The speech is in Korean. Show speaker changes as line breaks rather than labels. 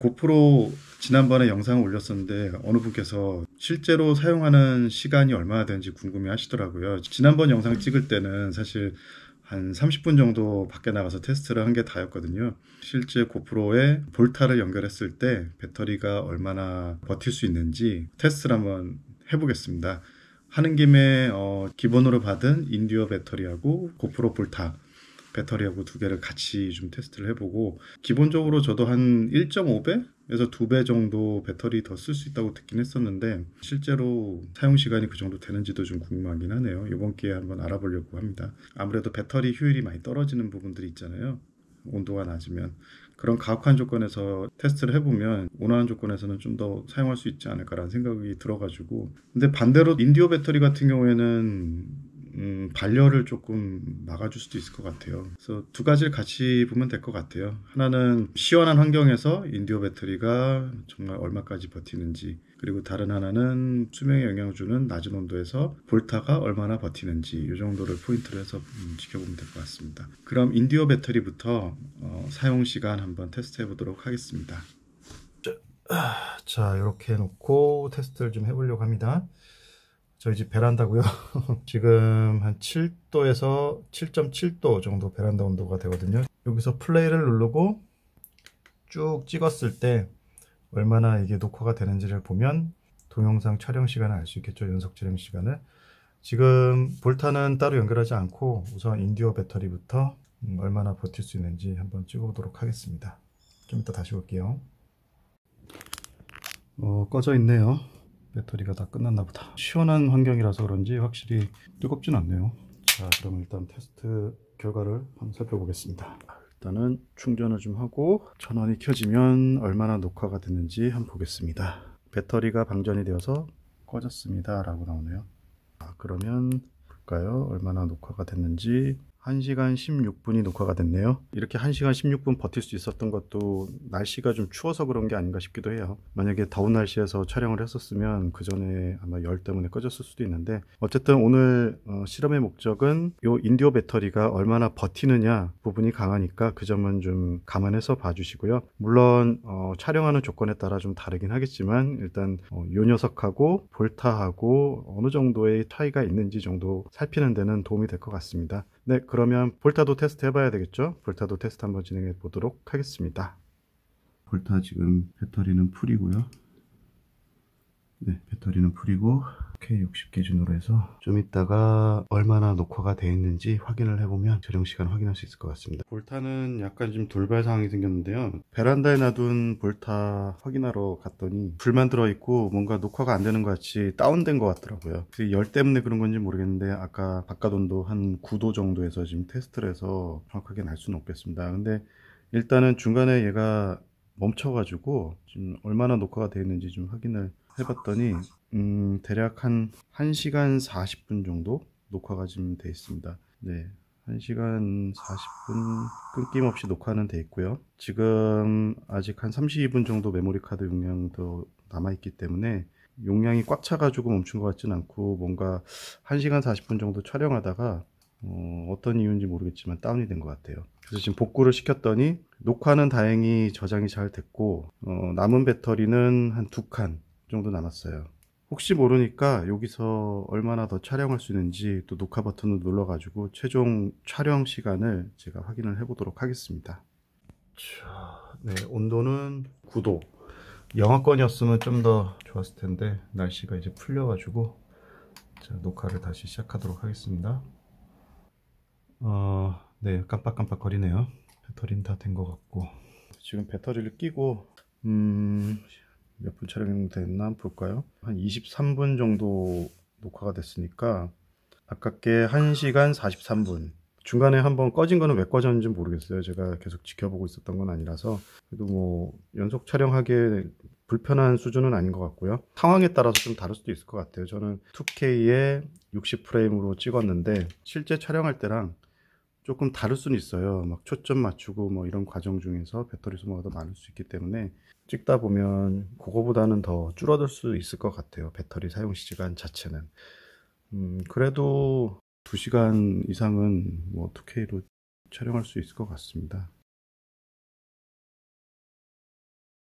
고프로 지난번에 영상을 올렸었는데 어느 분께서 실제로 사용하는 시간이 얼마나 되는지 궁금해 하시더라고요. 지난번 영상 찍을 때는 사실 한 30분 정도 밖에 나가서 테스트를 한 게 다였거든요. 실제 고프로에 볼타를 연결했을 때 배터리가 얼마나 버틸 수 있는지 테스트를 한번 해보겠습니다. 하는 김에 어, 기본으로 받은 인듀어 배터리하고 고프로 볼타 배터리하고 두 개를 같이 좀 테스트를 해보고 기본적으로 저도 한 1.5배에서 2배 정도 배터리 더 쓸 수 있다고 듣긴 했었는데 실제로 사용 시간이 그 정도 되는지도 좀 궁금하긴 하네요. 이번 기회에 한번 알아보려고 합니다. 아무래도 배터리 효율이 많이 떨어지는 부분들이 있잖아요. 온도가 낮으면 그런 가혹한 조건에서 테스트를 해보면 온화한 조건에서는 좀 더 사용할 수 있지 않을까라는 생각이 들어가지고 근데 반대로 인디오 배터리 같은 경우에는 음, 반려를 조금 막아줄 수도 있을 것 같아요. 그래서 두 가지를 같이 보면 될 것 같아요. 하나는 시원한 환경에서 인디오 배터리가 정말 얼마까지 버티는지 그리고 다른 하나는 수명에 영향을 주는 낮은 온도에서 볼타가 얼마나 버티는지 이 정도를 포인트로 해서 음, 지켜보면 될 것 같습니다. 그럼 인디오 배터리부터 어, 사용 시간 한번 테스트해 보도록 하겠습니다. 자 이렇게 아, 해놓고 테스트를 좀 해보려고 합니다. 저희 집 베란다고요. 지금 한 7도에서 7.7도 정도 베란다 온도가 되거든요. 여기서 플레이를 누르고 쭉 찍었을 때 얼마나 이게 녹화가 되는지를 보면 동영상 촬영 시간을 알 수 있겠죠. 연속 촬영 시간을. 지금 볼타는 따로 연결하지 않고 우선 인디어 배터리부터 얼마나 버틸 수 있는지 한번 찍어보도록 하겠습니다. 좀 이따 다시 올게요. 어, 꺼져 있네요. 배터리가 다 끝났나 보다 시원한 환경이라서 그런지 확실히 뜨겁진 않네요 자 그럼 일단 테스트 결과를 한번 살펴보겠습니다 일단은 충전을 좀 하고 전원이 켜지면 얼마나 녹화가 됐는지 한번 보겠습니다 배터리가 방전이 되어서 꺼졌습니다 라고 나오네요 아, 그러면 볼까요 얼마나 녹화가 됐는지 1시간 16분이 녹화가 됐네요 이렇게 1시간 16분 버틸 수 있었던 것도 날씨가 좀 추워서 그런 게 아닌가 싶기도 해요 만약에 더운 날씨에서 촬영을 했었으면 그 전에 아마 열 때문에 꺼졌을 수도 있는데 어쨌든 오늘 어, 실험의 목적은 이 인디오 배터리가 얼마나 버티느냐 부분이 강하니까 그 점은 좀 감안해서 봐주시고요 물론 어, 촬영하는 조건에 따라 좀 다르긴 하겠지만 일단 어, 요 녀석하고 볼타하고 어느 정도의 차이가 있는지 정도 살피는 데는 도움이 될 것 같습니다 네, 그러면 볼타도 테스트 해봐야 되겠죠? 볼타도 테스트 한번 진행해 보도록 하겠습니다. 볼타 지금 배터리는 풀이고요. 네, 배터리는 풀이고 K60 기준으로 해서 좀 있다가 얼마나 녹화가 돼 있는지 확인을 해보면 저렴 시간 확인할 수 있을 것 같습니다 볼타는 약간 좀 돌발 상황이 생겼는데요 베란다에 놔둔 볼타 확인하러 갔더니 불만 들어있고 뭔가 녹화가 안 되는 것 같이 다운된 것 같더라고요 그 열 때문에 그런 건지 모르겠는데 아까 바깥 온도 한 9도 정도에서 지금 테스트를 해서 정확하게 알 수는 없겠습니다 근데 일단은 중간에 얘가 멈춰가지고 지금 얼마나 녹화가 되어 있는지 좀 확인을 해봤더니 음, 대략 한 1시간 40분 정도 녹화가 지금 되어 있습니다. 네. 1시간 40분 끊김없이 녹화는 되어 있고요. 지금 아직 한 32분 정도 메모리 카드 용량도 남아있기 때문에 용량이 꽉 차가지고 멈춘 것 같진 않고 뭔가 1시간 40분 정도 촬영하다가 어, 어떤 이유인지 모르겠지만 다운이 된 것 같아요. 그래서 지금 복구를 시켰더니 녹화는 다행히 저장이 잘 됐고 어, 남은 배터리는 한 두 칸 정도 남았어요. 혹시 모르니까 여기서 얼마나 더 촬영할 수 있는지 또 녹화 버튼을 눌러 가지고 최종 촬영 시간을 제가 확인을 해 보도록 하겠습니다 자, 네 온도는 9도 영하권이었으면 좀 더 좋았을 텐데 날씨가 이제 풀려 가지고 자 녹화를 다시 시작하도록 하겠습니다 어, 네 깜빡깜빡 거리네요 배터리는 다 된 것 같고 지금 배터리를 끼고 음, 몇 분 촬영 이 됐나 볼까요? 한 23분 정도 녹화가 됐으니까 아깝게 1시간 43분 중간에 한번 꺼진 거는 왜 꺼졌는지 모르겠어요 제가 계속 지켜보고 있었던 건 아니라서 그래도 뭐 연속 촬영하기에 불편한 수준은 아닌 것 같고요 상황에 따라서 좀 다를 수도 있을 것 같아요 저는 2K에 60프레임으로 찍었는데 실제 촬영할 때랑 조금 다를 수는 있어요. 막 초점 맞추고 뭐 이런 과정 중에서 배터리 소모가 더 많을 수 있기 때문에 찍다 보면 그거보다는 더 줄어들 수 있을 것 같아요. 배터리 사용 시간 자체는. 음, 그래도 2시간 이상은 뭐 2K로 촬영할 수 있을 것 같습니다.